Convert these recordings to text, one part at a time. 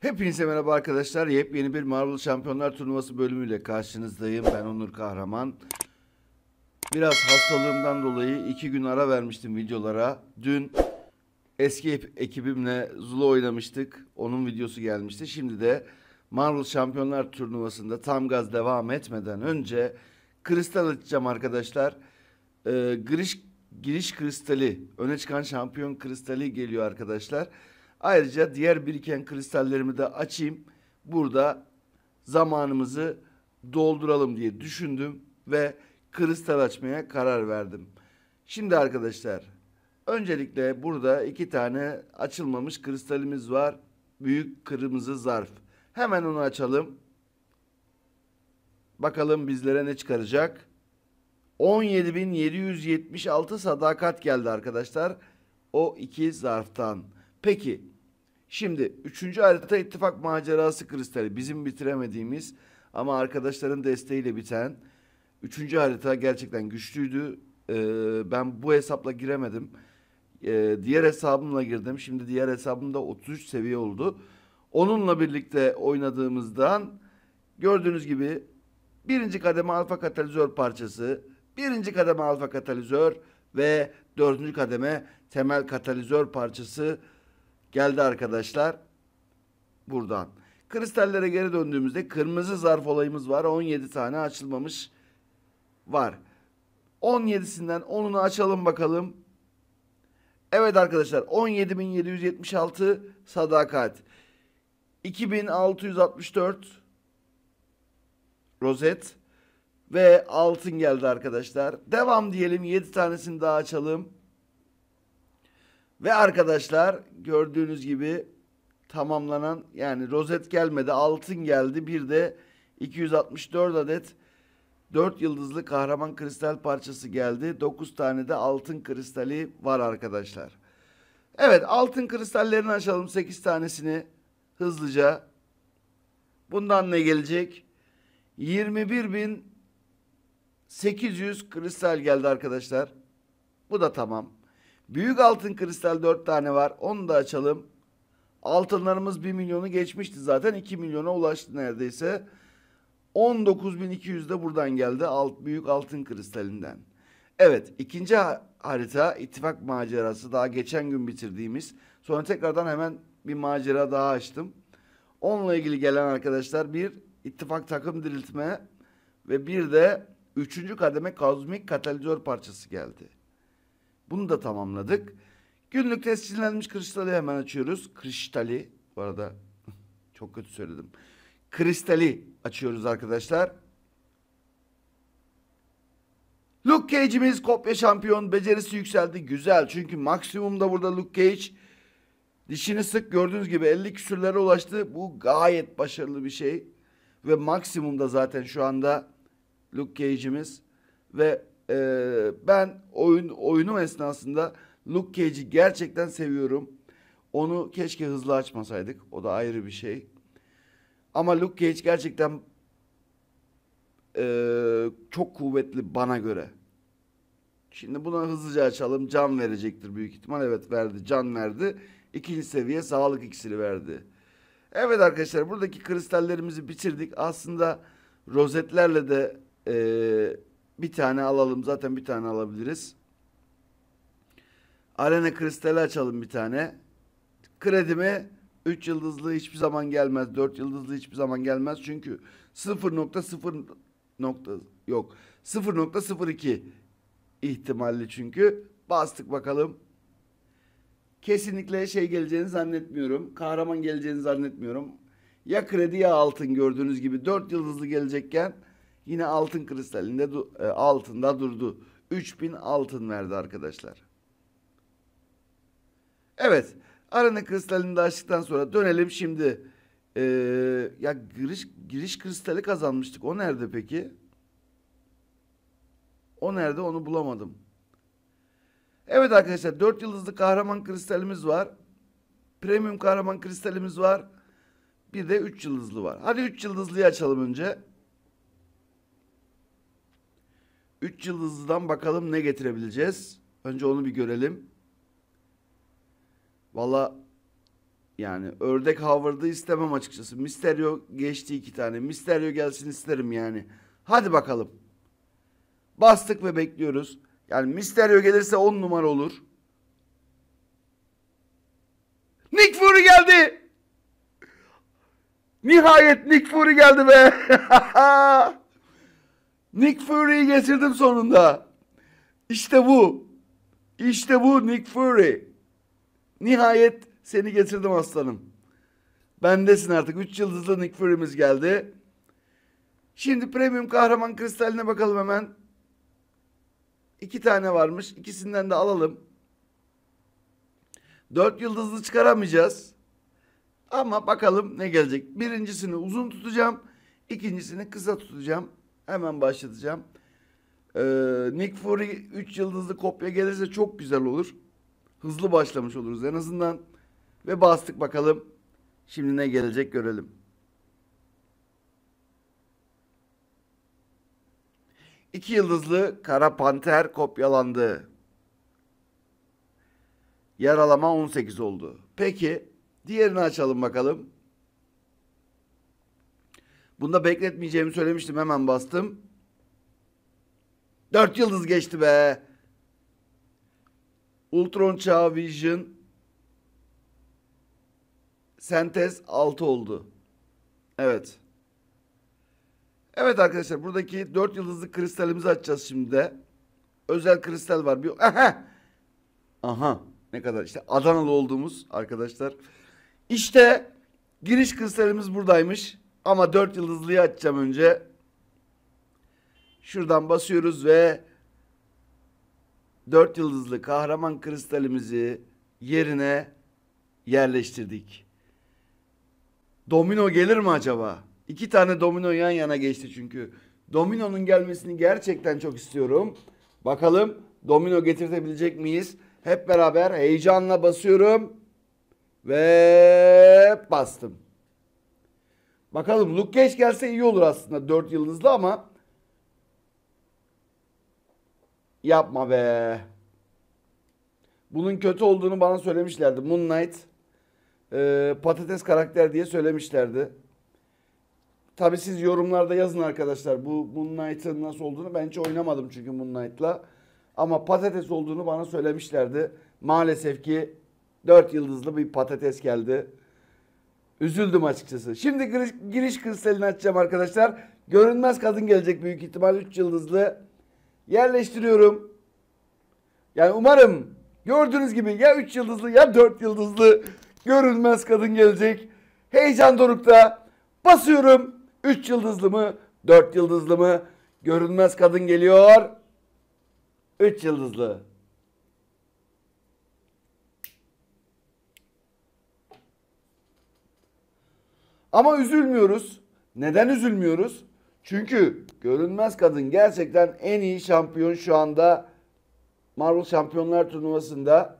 Hepinize merhaba arkadaşlar. Yepyeni bir Marvel Şampiyonlar Turnuvası bölümüyle karşınızdayım. Ben Onur Kahraman. Biraz hastalığımdan dolayı iki gün ara vermiştim videolara. Dün eski ekibimle Zula oynamıştık. Onun videosu gelmişti. Şimdi de Marvel Şampiyonlar Turnuvası'nda tam gaz devam etmeden önce kristal açacağım arkadaşlar. Ee, giriş, giriş kristali, öne çıkan şampiyon kristali geliyor arkadaşlar. Arkadaşlar. Ayrıca diğer biriken kristallerimi de açayım. Burada zamanımızı dolduralım diye düşündüm ve kristal açmaya karar verdim. Şimdi arkadaşlar öncelikle burada iki tane açılmamış kristalimiz var. Büyük kırmızı zarf. Hemen onu açalım. Bakalım bizlere ne çıkaracak. 17.776 sadakat geldi arkadaşlar. O iki zarftan. Peki şimdi üçüncü harita ittifak macerası kristali bizim bitiremediğimiz ama arkadaşların desteğiyle biten üçüncü harita gerçekten güçlüydü. Ee, ben bu hesapla giremedim. Ee, diğer hesabımla girdim. Şimdi diğer hesabımda 33 seviye oldu. Onunla birlikte oynadığımızdan gördüğünüz gibi birinci kademe alfa katalizör parçası, birinci kademe alfa katalizör ve dördüncü kademe temel katalizör parçası geldi arkadaşlar buradan. Kristallere geri döndüğümüzde kırmızı zarf olayımız var. 17 tane açılmamış var. 17'sinden 10'unu açalım bakalım. Evet arkadaşlar 17.776 sadakat. 2664 rozet ve altın geldi arkadaşlar. Devam diyelim 7 tanesini daha açalım. Ve arkadaşlar gördüğünüz gibi tamamlanan yani rozet gelmedi altın geldi bir de 264 adet 4 yıldızlı kahraman kristal parçası geldi. 9 tane de altın kristali var arkadaşlar. Evet altın kristallerini açalım 8 tanesini hızlıca. Bundan ne gelecek? 21.800 kristal geldi arkadaşlar. Bu da tamam. Büyük altın kristal 4 tane var. Onu da açalım. Altınlarımız 1 milyonu geçmişti zaten. 2 milyona ulaştı neredeyse. 19.200 de buradan geldi. Alt, büyük altın kristalinden. Evet ikinci harita ittifak macerası. Daha geçen gün bitirdiğimiz. Sonra tekrardan hemen bir macera daha açtım. Onunla ilgili gelen arkadaşlar bir ittifak takım diriltme ve bir de üçüncü kademe kozmik katalizör parçası geldi. Bunu da tamamladık. Günlük tescillenmiş kristali hemen açıyoruz. Kristali. Bu arada çok kötü söyledim. Kristali açıyoruz arkadaşlar. Luke Cage'imiz kopya şampiyon. Becerisi yükseldi. Güzel. Çünkü maksimumda burada Luke Cage dişini sık gördüğünüz gibi 50 küsürlere ulaştı. Bu gayet başarılı bir şey. Ve maksimumda zaten şu anda Luke Cage'imiz ve e, ben oyun oyunum esnasında Luke Cage'i gerçekten seviyorum. Onu keşke hızlı açmasaydık. O da ayrı bir şey. Ama Luke Cage gerçekten e, çok kuvvetli bana göre. Şimdi bunu hızlıca açalım. Can verecektir büyük ihtimal. Evet verdi. Can verdi. İkinci seviye sağlık iksiri verdi. Evet arkadaşlar buradaki kristallerimizi bitirdik. Aslında rozetlerle de e, bir tane alalım. Zaten bir tane alabiliriz. Arena kristali açalım bir tane. Kredimi 3 yıldızlı hiçbir zaman gelmez. 4 yıldızlı hiçbir zaman gelmez. Çünkü 0.0 nokta yok. 0.02 ihtimalli çünkü. Bastık bakalım. Kesinlikle şey geleceğini zannetmiyorum. Kahraman geleceğini zannetmiyorum. Ya kredi ya altın gördüğünüz gibi 4 yıldızlı gelecekken Yine altın kristalinde e, altında durdu. 3000 altın verdi arkadaşlar. Evet. Arana kristalini de açtıktan sonra dönelim şimdi. Ee, ya giriş, giriş kristali kazanmıştık. O nerede peki? O nerede onu bulamadım. Evet arkadaşlar 4 yıldızlı kahraman kristalimiz var. Premium kahraman kristalimiz var. Bir de 3 yıldızlı var. Hadi 3 yıldızlıyı açalım önce. 3 yıldızlıdan bakalım ne getirebileceğiz. Önce onu bir görelim. Valla yani ördek Howard'ı istemem açıkçası. Misterio geçti iki tane. Misterio gelsin isterim yani. Hadi bakalım. Bastık ve bekliyoruz. Yani Misterio gelirse 10 numara olur. Nick Fury geldi. Nihayet Nick Fury geldi be. Nick Fury'yi getirdim sonunda. İşte bu. İşte bu Nick Fury. Nihayet seni getirdim aslanım. Bendesin artık. Üç yıldızlı Nick Fury'miz geldi. Şimdi premium kahraman kristaline bakalım hemen. İki tane varmış. İkisinden de alalım. Dört yıldızlı çıkaramayacağız. Ama bakalım ne gelecek. Birincisini uzun tutacağım. ikincisini kısa tutacağım. Hemen başlatacağım. Ee, Nick Fury 3 yıldızlı kopya gelirse çok güzel olur. Hızlı başlamış oluruz en azından. Ve bastık bakalım. Şimdi ne gelecek görelim. İki yıldızlı Kara Panter kopyalandı. Yaralama 18 oldu. Peki diğerini açalım bakalım. Bunda bekletmeyeceğimi söylemiştim. Hemen bastım. Dört yıldız geçti be. Ultron Çağ Vision Sentez 6 oldu. Evet. Evet arkadaşlar buradaki dört yıldızlı kristalimizi açacağız şimdi de. Özel kristal var. Bir... Aha! Aha! Ne kadar işte Adanalı olduğumuz arkadaşlar. İşte giriş kristalimiz buradaymış. Ama dört yıldızlıyı açacağım önce. Şuradan basıyoruz ve dört yıldızlı kahraman kristalimizi yerine yerleştirdik. Domino gelir mi acaba? İki tane domino yan yana geçti çünkü. Domino'nun gelmesini gerçekten çok istiyorum. Bakalım domino getirtebilecek miyiz? Hep beraber heyecanla basıyorum. Ve bastım. Bakalım Luke Cage gelse iyi olur aslında 4 yıldızlı ama yapma be. Bunun kötü olduğunu bana söylemişlerdi. Moon Knight e, patates karakter diye söylemişlerdi. Tabi siz yorumlarda yazın arkadaşlar bu Moon Knight'ın nasıl olduğunu. Ben hiç oynamadım çünkü Moon Knight'la. Ama patates olduğunu bana söylemişlerdi. Maalesef ki 4 yıldızlı bir patates geldi. Üzüldüm açıkçası. Şimdi giriş, giriş kristalini açacağım arkadaşlar. Görünmez kadın gelecek büyük ihtimal üç yıldızlı. Yerleştiriyorum. Yani umarım gördüğünüz gibi ya üç yıldızlı ya dört yıldızlı görünmez kadın gelecek. Heyecan dorukta basıyorum. Üç yıldızlı mı dört yıldızlı mı görünmez kadın geliyor. Üç yıldızlı. Ama üzülmüyoruz. Neden üzülmüyoruz? Çünkü görünmez kadın gerçekten en iyi şampiyon şu anda Marvel Şampiyonlar Turnuvası'nda.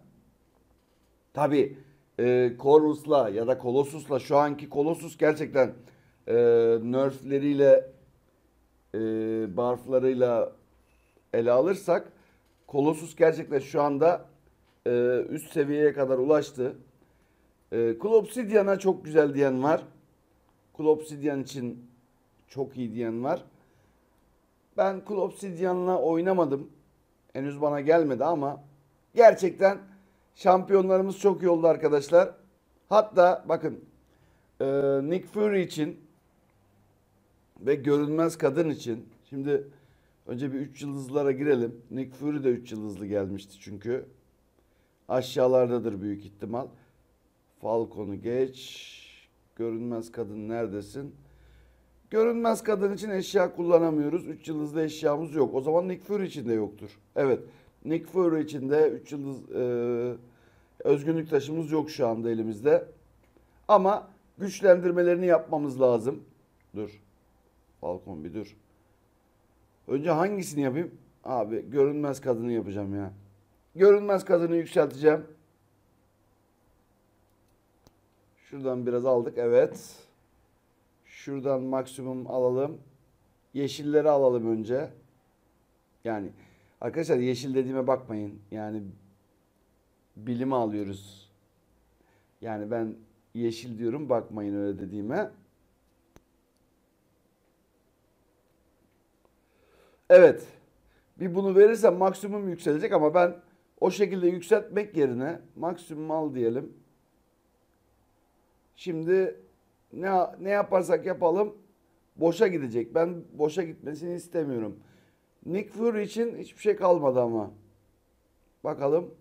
Tabi e, Korus'la ya da Kolosusla. şu anki Colossus gerçekten e, nerfleriyle e, barflarıyla ele alırsak Kolosus gerçekten şu anda e, üst seviyeye kadar ulaştı. E, Club Obsidian'a çok güzel diyen var. Cool Obsidian için çok iyi diyen var. Ben Cool Obsidian'la oynamadım. Henüz bana gelmedi ama gerçekten şampiyonlarımız çok yolda arkadaşlar. Hatta bakın e, Nick Fury için ve görünmez kadın için şimdi önce bir 3 yıldızlara girelim. Nick Fury de 3 yıldızlı gelmişti çünkü. Aşağılardadır büyük ihtimal. Falcon'u geç. Görünmez kadın neredesin? Görünmez kadın için eşya kullanamıyoruz. Üç yıldızlı eşyamız yok. O zaman Nick Fury için de yoktur. Evet. Nick Fury için de üç yıldız e, özgünlük taşımız yok şu anda elimizde. Ama güçlendirmelerini yapmamız lazım. Dur. Balkon bir dur. Önce hangisini yapayım? Abi görünmez kadını yapacağım ya. Görünmez kadını yükselteceğim. Şuradan biraz aldık. Evet. Şuradan maksimum alalım. Yeşilleri alalım önce. Yani arkadaşlar yeşil dediğime bakmayın. Yani bilimi alıyoruz. Yani ben yeşil diyorum bakmayın öyle dediğime. Evet. Bir bunu verirsem maksimum yükselecek ama ben o şekilde yükseltmek yerine maksimum al diyelim. Şimdi ne ne yaparsak yapalım boşa gidecek. Ben boşa gitmesini istemiyorum. Nick Fury için hiçbir şey kalmadı ama. Bakalım.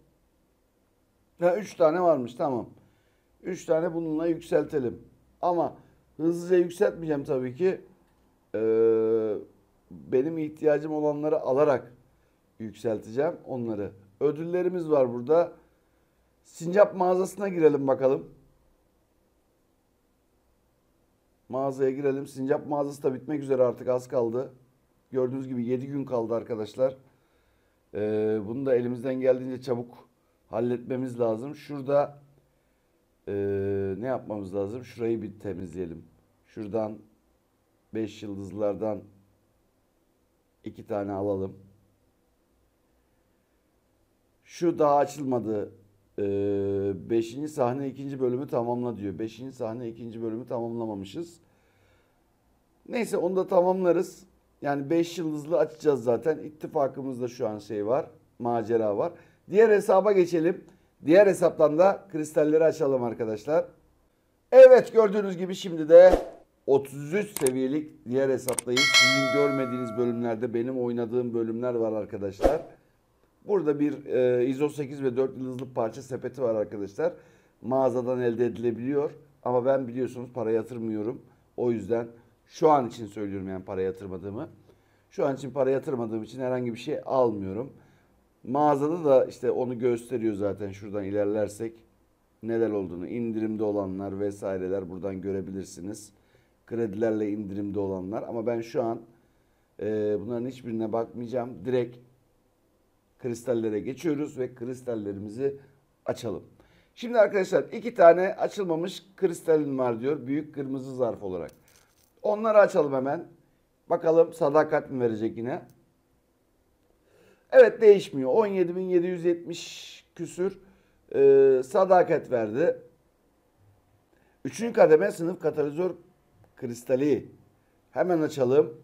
Ya üç tane varmış tamam. Üç tane bununla yükseltelim. Ama hızlıca yükseltmeyeceğim tabii ki. Ee, benim ihtiyacım olanları alarak yükselteceğim onları. Ödüllerimiz var burada. Sincap mağazasına girelim bakalım. Mağazaya girelim. Sincap mağazası da bitmek üzere artık az kaldı. Gördüğünüz gibi 7 gün kaldı arkadaşlar. Ee, bunu da elimizden geldiğince çabuk halletmemiz lazım. Şurada e, ne yapmamız lazım? Şurayı bir temizleyelim. Şuradan 5 yıldızlardan 2 tane alalım. Şu daha açılmadı ee, beşinci sahne ikinci bölümü tamamla diyor. Beşinci sahne ikinci bölümü tamamlamamışız. Neyse onu da tamamlarız. Yani beş yıldızlı açacağız zaten. İttifakımızda şu an şey var. Macera var. Diğer hesaba geçelim. Diğer hesaptan da kristalleri açalım arkadaşlar. Evet gördüğünüz gibi şimdi de 33 seviyelik diğer hesaptayız. Sizin görmediğiniz bölümlerde benim oynadığım bölümler var arkadaşlar. Burada bir e, ISO 8 ve 4 yıldızlı parça sepeti var arkadaşlar. Mağazadan elde edilebiliyor. Ama ben biliyorsunuz para yatırmıyorum. O yüzden şu an için söylüyorum yani para yatırmadığımı. Şu an için para yatırmadığım için herhangi bir şey almıyorum. Mağazada da işte onu gösteriyor zaten şuradan ilerlersek neler olduğunu. indirimde olanlar vesaireler buradan görebilirsiniz. Kredilerle indirimde olanlar ama ben şu an e, bunların hiçbirine bakmayacağım. Direkt kristallere geçiyoruz ve kristallerimizi açalım. Şimdi arkadaşlar iki tane açılmamış kristalin var diyor büyük kırmızı zarf olarak. Onları açalım hemen. Bakalım sadakat mi verecek yine? Evet değişmiyor. 17.770 küsür e, sadakat verdi. Üçüncü kademe sınıf katalizör kristali. Hemen açalım.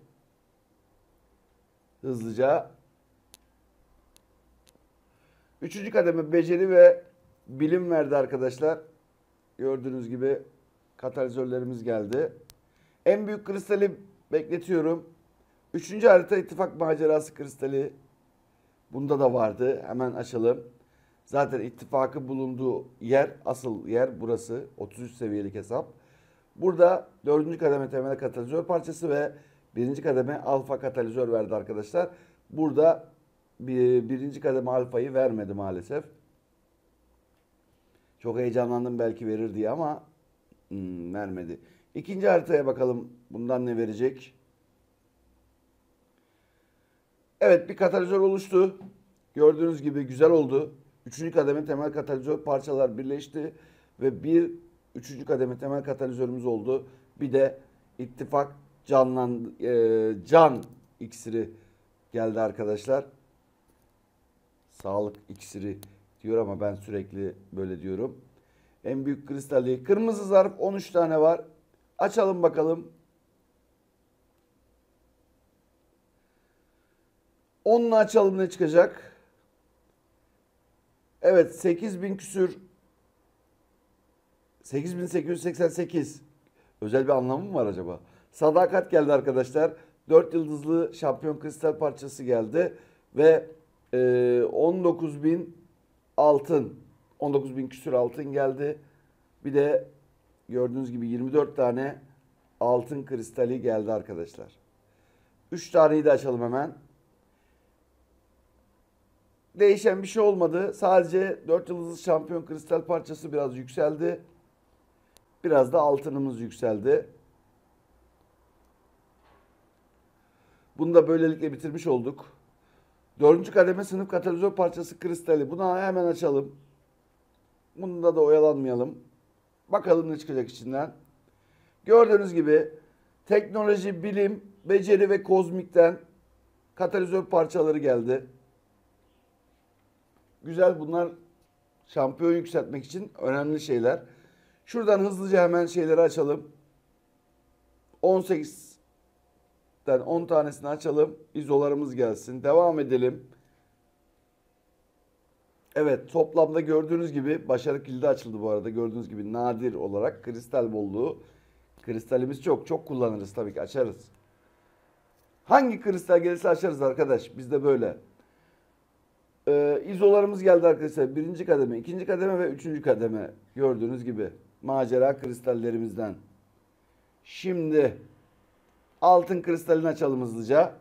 Hızlıca Üçüncü kademe beceri ve bilim verdi arkadaşlar. Gördüğünüz gibi katalizörlerimiz geldi. En büyük kristali bekletiyorum. Üçüncü harita ittifak macerası kristali. Bunda da vardı. Hemen açalım. Zaten ittifakı bulunduğu yer, asıl yer burası. 33 seviyelik hesap. Burada dördüncü kademe temel katalizör parçası ve birinci kademe alfa katalizör verdi arkadaşlar. Burada bir, birinci kademe alfayı vermedi maalesef. Çok heyecanlandım belki verir diye ama hmm, vermedi. İkinci haritaya bakalım bundan ne verecek. Evet bir katalizör oluştu. Gördüğünüz gibi güzel oldu. Üçüncü kademe temel katalizör parçalar birleşti. Ve bir üçüncü kademe temel katalizörümüz oldu. Bir de ittifak canlan, e, can iksiri geldi arkadaşlar sağlık iksiri diyor ama ben sürekli böyle diyorum. En büyük kristali kırmızı zarf 13 tane var. Açalım bakalım. 10'la açalım ne çıkacak? Evet 8000 küsür 8888 özel bir anlamı mı var acaba? Sadakat geldi arkadaşlar. 4 yıldızlı şampiyon kristal parçası geldi ve e, ee, 19 bin altın, 19 bin küsür altın geldi. Bir de gördüğünüz gibi 24 tane altın kristali geldi arkadaşlar. 3 taneyi de açalım hemen. Değişen bir şey olmadı. Sadece 4 yıldızlı şampiyon kristal parçası biraz yükseldi. Biraz da altınımız yükseldi. Bunu da böylelikle bitirmiş olduk. Dördüncü kademe sınıf katalizör parçası kristali. Bunu hemen açalım. Bunda da oyalanmayalım. Bakalım ne çıkacak içinden. Gördüğünüz gibi teknoloji, bilim, beceri ve kozmikten katalizör parçaları geldi. Güzel bunlar şampiyon yükseltmek için önemli şeyler. Şuradan hızlıca hemen şeyleri açalım. 18 Den 10 tanesini açalım. İzolarımız gelsin. Devam edelim. Evet toplamda gördüğünüz gibi başarı kilidi açıldı bu arada. Gördüğünüz gibi nadir olarak kristal bolluğu. Kristalimiz çok. Çok kullanırız tabii ki açarız. Hangi kristal gelirse açarız arkadaş. Biz de böyle. Ee, izolarımız geldi arkadaşlar. Birinci kademe, ikinci kademe ve üçüncü kademe. Gördüğünüz gibi. Macera kristallerimizden. Şimdi Altın kristalini açalım hızlıca.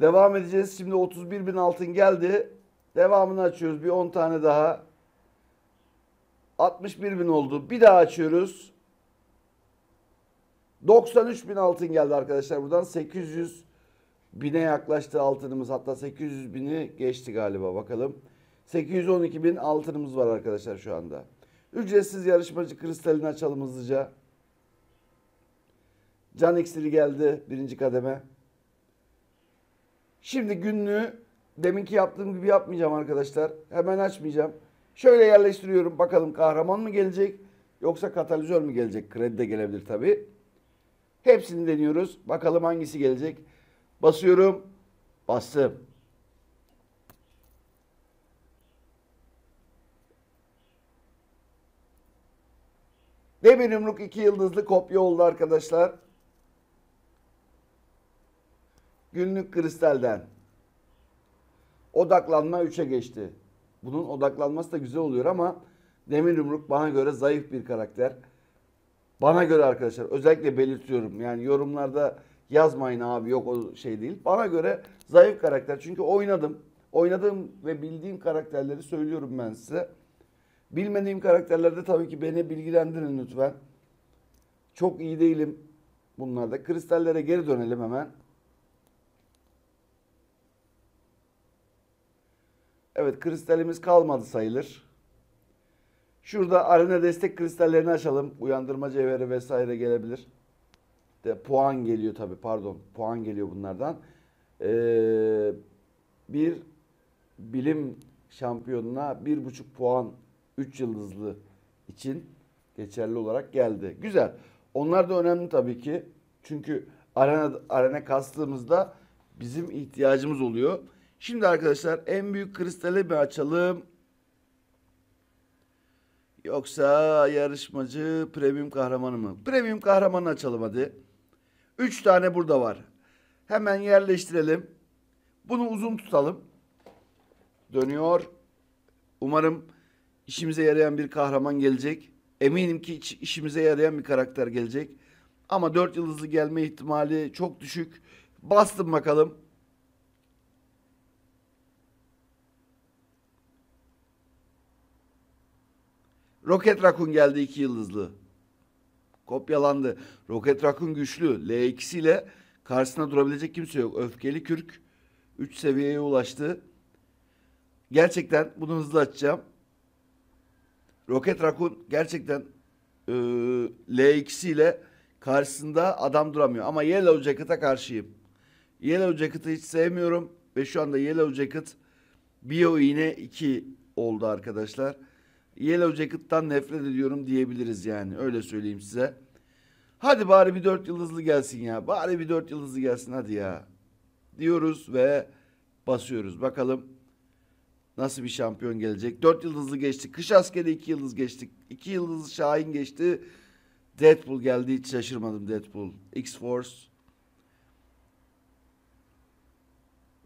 Devam edeceğiz. Şimdi 31 bin altın geldi. Devamını açıyoruz. Bir 10 tane daha. 61 bin oldu. Bir daha açıyoruz. 93 bin altın geldi arkadaşlar. Buradan 800 bine yaklaştı altınımız. Hatta 800 bini geçti galiba. Bakalım. 812 bin altınımız var arkadaşlar şu anda. Ücretsiz yarışmacı kristalini açalım hızlıca. Can iksiri geldi birinci kademe. Şimdi günlüğü deminki yaptığım gibi yapmayacağım arkadaşlar. Hemen açmayacağım. Şöyle yerleştiriyorum. Bakalım kahraman mı gelecek yoksa katalizör mü gelecek? Kredi de gelebilir tabii. Hepsini deniyoruz. Bakalım hangisi gelecek. Basıyorum. Bastım. Demir bir yumruk iki yıldızlı kopya oldu arkadaşlar. Günlük kristalden. Odaklanma 3'e geçti. Bunun odaklanması da güzel oluyor ama Demir Yumruk bana göre zayıf bir karakter. Bana göre arkadaşlar özellikle belirtiyorum. Yani yorumlarda yazmayın abi yok o şey değil. Bana göre zayıf karakter. Çünkü oynadım. Oynadığım ve bildiğim karakterleri söylüyorum ben size. Bilmediğim karakterlerde tabii ki beni bilgilendirin lütfen. Çok iyi değilim bunlarda. Kristallere geri dönelim hemen. Evet kristalimiz kalmadı sayılır. Şurada arena destek kristallerini açalım. Uyandırma cevheri vesaire gelebilir. De, puan geliyor tabi pardon. Puan geliyor bunlardan. Ee, bir bilim şampiyonuna bir buçuk puan 3 yıldızlı için geçerli olarak geldi. Güzel. Onlar da önemli tabii ki. Çünkü arena, arena kastığımızda bizim ihtiyacımız oluyor. Şimdi arkadaşlar en büyük kristali bir açalım? Yoksa yarışmacı premium kahramanı mı? Premium kahramanı açalım hadi. Üç tane burada var. Hemen yerleştirelim. Bunu uzun tutalım. Dönüyor. Umarım işimize yarayan bir kahraman gelecek. Eminim ki işimize yarayan bir karakter gelecek. Ama dört yıldızlı gelme ihtimali çok düşük. Bastım bakalım. Roket Rakun geldi iki yıldızlı. Kopyalandı. Roket Rakun güçlü. L2 ile karşısına durabilecek kimse yok. Öfkeli Kürk 3 seviyeye ulaştı. Gerçekten bunu hızlı açacağım. Roket Rakun gerçekten e, L2'si ile karşısında adam duramıyor. Ama Yellow Jacket'a karşıyım. Yellow Jacket'ı hiç sevmiyorum. Ve şu anda Yellow Jacket Bio e iğne 2 oldu arkadaşlar. Yellow Jacket'tan nefret ediyorum diyebiliriz yani. Öyle söyleyeyim size. Hadi bari bir dört yıldızlı gelsin ya. Bari bir dört yıldızlı gelsin hadi ya. Diyoruz ve basıyoruz. Bakalım Nasıl bir şampiyon gelecek? Dört yıldızlı geçti. Kış askeri iki yıldız geçti. İki yıldızlı Şahin geçti. Deadpool geldi hiç şaşırmadım Deadpool. X-Force.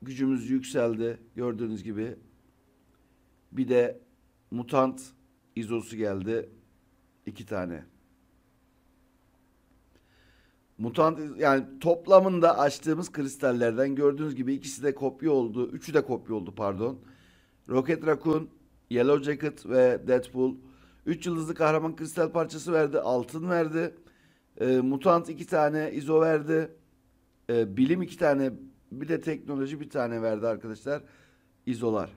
Gücümüz yükseldi gördüğünüz gibi. Bir de mutant izosu geldi. İki tane. Mutant yani toplamında açtığımız kristallerden gördüğünüz gibi ikisi de kopya oldu. Üçü de kopya oldu pardon. Rocket Raccoon, Yellow Jacket ve Deadpool 3 yıldızlı kahraman kristal parçası verdi. Altın verdi. E, mutant 2 tane. izo verdi. E, bilim 2 tane. Bir de teknoloji bir tane verdi arkadaşlar. İzolar.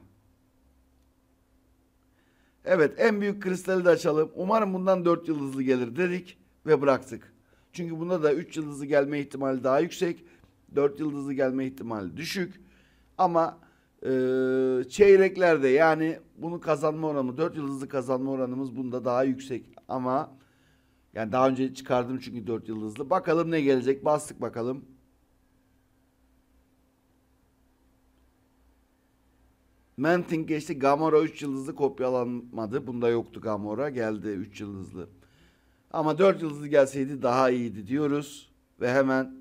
Evet en büyük kristali de açalım. Umarım bundan 4 yıldızlı gelir dedik ve bıraktık. Çünkü bunda da 3 yıldızlı gelme ihtimali daha yüksek. 4 yıldızlı gelme ihtimali düşük. Ama ee, çeyreklerde yani bunu kazanma oranı 4 yıldızlı kazanma oranımız bunda daha yüksek ama yani daha önce çıkardım çünkü 4 yıldızlı. Bakalım ne gelecek. Bastık bakalım. Manting geçti. Gamora 3 yıldızlı kopyalanmadı. Bunda yoktu Gamora. Geldi 3 yıldızlı. Ama 4 yıldızlı gelseydi daha iyiydi diyoruz. Ve hemen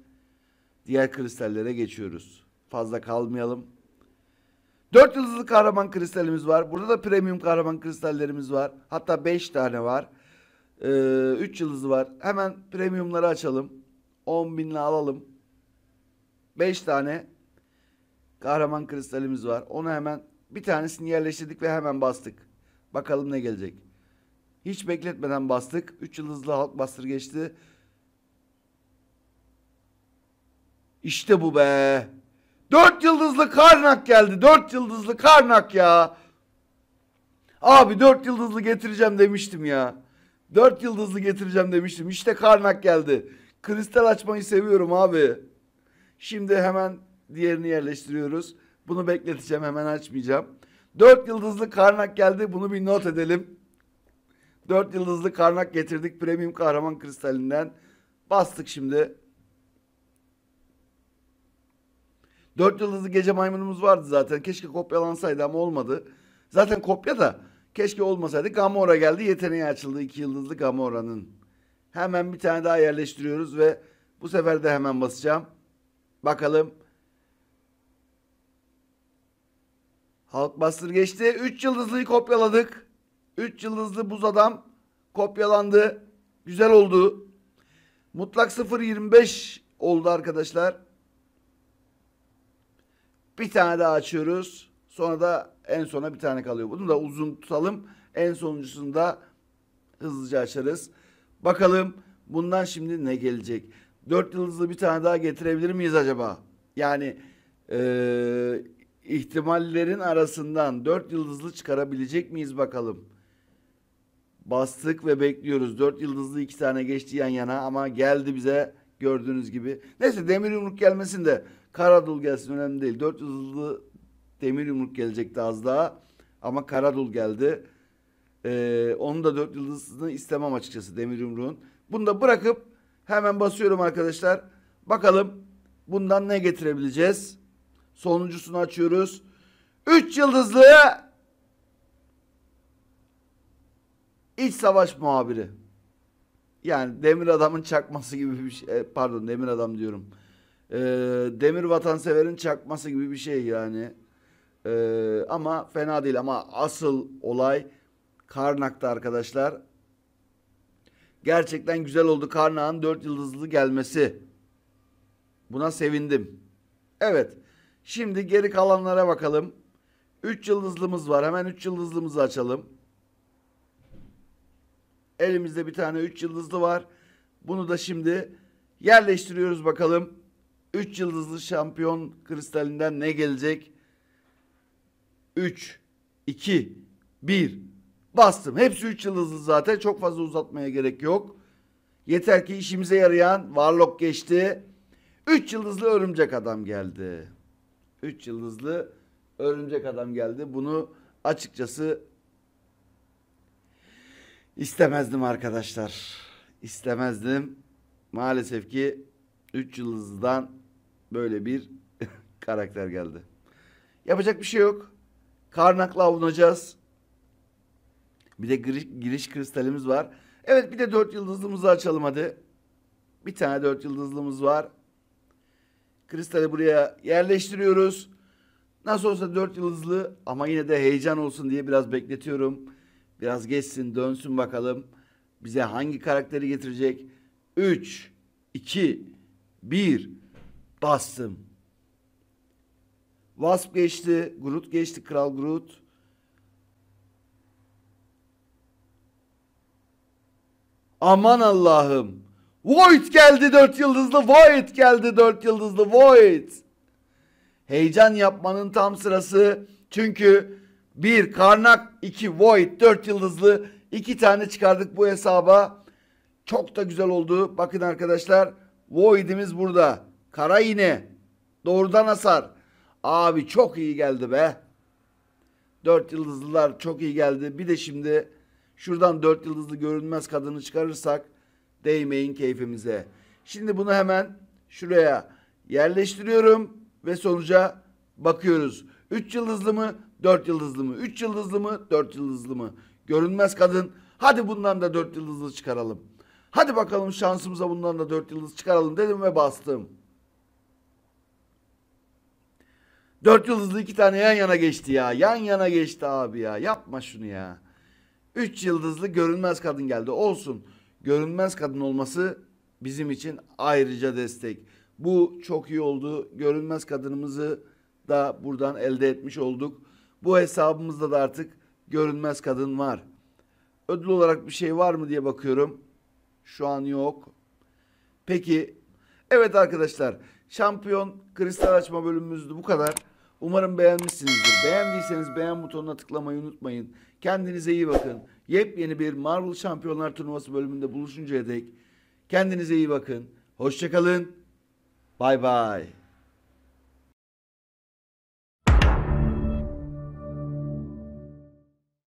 diğer kristallere geçiyoruz. Fazla kalmayalım. 4 yıldızlı kahraman kristalimiz var. Burada da premium kahraman kristallerimiz var. Hatta 5 tane var. Ee, 3 yıldızı var. Hemen premiumları açalım. 10 binle alalım. 5 tane kahraman kristalimiz var. Onu hemen bir tanesini yerleştirdik ve hemen bastık. Bakalım ne gelecek. Hiç bekletmeden bastık. 3 yıldızlı halk bastır geçti. İşte bu be. Dört yıldızlı Karnak geldi. Dört yıldızlı Karnak ya. Abi dört yıldızlı getireceğim demiştim ya. Dört yıldızlı getireceğim demiştim. İşte Karnak geldi. Kristal açmayı seviyorum abi. Şimdi hemen diğerini yerleştiriyoruz. Bunu bekleteceğim hemen açmayacağım. Dört yıldızlı Karnak geldi. Bunu bir not edelim. Dört yıldızlı Karnak getirdik. Premium kahraman kristalinden. Bastık şimdi. Dört yıldızlı gece maymunumuz vardı zaten. Keşke kopyalansaydı ama olmadı. Zaten kopya da keşke olmasaydı. Gamora geldi yeteneği açıldı iki yıldızlı Gamora'nın. Hemen bir tane daha yerleştiriyoruz ve bu sefer de hemen basacağım. Bakalım. Halk bastır geçti. Üç yıldızlıyı kopyaladık. Üç yıldızlı buz adam kopyalandı. Güzel oldu. Mutlak 0.25 oldu arkadaşlar. Bir tane daha açıyoruz. Sonra da en sona bir tane kalıyor. Bunu da uzun tutalım. En sonuncusunu da hızlıca açarız. Bakalım bundan şimdi ne gelecek? Dört yıldızlı bir tane daha getirebilir miyiz acaba? Yani e, ihtimallerin arasından dört yıldızlı çıkarabilecek miyiz bakalım? Bastık ve bekliyoruz. Dört yıldızlı iki tane geçti yan yana ama geldi bize gördüğünüz gibi. Neyse demir yumruk gelmesin de Karadul gelsin önemli değil. 400 hızlı demir yumruk gelecekti az daha. Ama Karadul geldi. Ee, onun da 4 yıldızını istemem açıkçası demir yumruğun. Bunu da bırakıp hemen basıyorum arkadaşlar. Bakalım bundan ne getirebileceğiz? Sonuncusunu açıyoruz. 3 yıldızlı iç savaş muhabiri. Yani demir adamın çakması gibi bir şey. Ee, pardon demir adam diyorum e, demir vatanseverin çakması gibi bir şey yani. E, ama fena değil ama asıl olay Karnak'ta arkadaşlar. Gerçekten güzel oldu Karnak'ın dört yıldızlı gelmesi. Buna sevindim. Evet. Şimdi geri kalanlara bakalım. üç yıldızlımız var. Hemen üç yıldızlımızı açalım. Elimizde bir tane üç yıldızlı var. Bunu da şimdi yerleştiriyoruz bakalım. 3 yıldızlı şampiyon kristalinden ne gelecek? 3, 2, 1. Bastım. Hepsi 3 yıldızlı zaten. Çok fazla uzatmaya gerek yok. Yeter ki işimize yarayan Warlock geçti. 3 yıldızlı örümcek adam geldi. 3 yıldızlı örümcek adam geldi. Bunu açıkçası istemezdim arkadaşlar. İstemezdim. Maalesef ki 3 yıldızdan böyle bir karakter geldi. Yapacak bir şey yok. Karnakla avunacağız. Bir de giriş, giriş kristalimiz var. Evet bir de dört yıldızlımızı açalım hadi. Bir tane dört yıldızlımız var. Kristali buraya yerleştiriyoruz. Nasıl olsa dört yıldızlı ama yine de heyecan olsun diye biraz bekletiyorum. Biraz geçsin dönsün bakalım. Bize hangi karakteri getirecek? 3, 2, 1 bastım. Wasp geçti, Groot geçti, Kral Groot. Aman Allah'ım. Void geldi dört yıldızlı, Void geldi dört yıldızlı, Void. Heyecan yapmanın tam sırası. Çünkü bir Karnak, iki Void, dört yıldızlı. iki tane çıkardık bu hesaba. Çok da güzel oldu. Bakın arkadaşlar, Void'imiz burada. Kara yine, Doğrudan hasar. Abi çok iyi geldi be. Dört yıldızlılar çok iyi geldi. Bir de şimdi şuradan dört yıldızlı görünmez kadını çıkarırsak değmeyin keyfimize. Şimdi bunu hemen şuraya yerleştiriyorum ve sonuca bakıyoruz. Üç yıldızlı mı? Dört yıldızlı mı? Üç yıldızlı mı? Dört yıldızlı mı? Görünmez kadın. Hadi bundan da dört yıldızlı çıkaralım. Hadi bakalım şansımıza bundan da dört yıldız çıkaralım dedim ve bastım. Dört yıldızlı iki tane yan yana geçti ya. Yan yana geçti abi ya. Yapma şunu ya. Üç yıldızlı görünmez kadın geldi. Olsun. Görünmez kadın olması bizim için ayrıca destek. Bu çok iyi oldu. Görünmez kadınımızı da buradan elde etmiş olduk. Bu hesabımızda da artık görünmez kadın var. Ödül olarak bir şey var mı diye bakıyorum. Şu an yok. Peki. Evet arkadaşlar. Şampiyon kristal açma bölümümüzdü bu kadar. Umarım beğenmişsinizdir. Beğendiyseniz beğen butonuna tıklamayı unutmayın. Kendinize iyi bakın. Yepyeni bir Marvel Şampiyonlar Turnuvası bölümünde buluşuncaya dek kendinize iyi bakın. Hoşçakalın. Bay bay.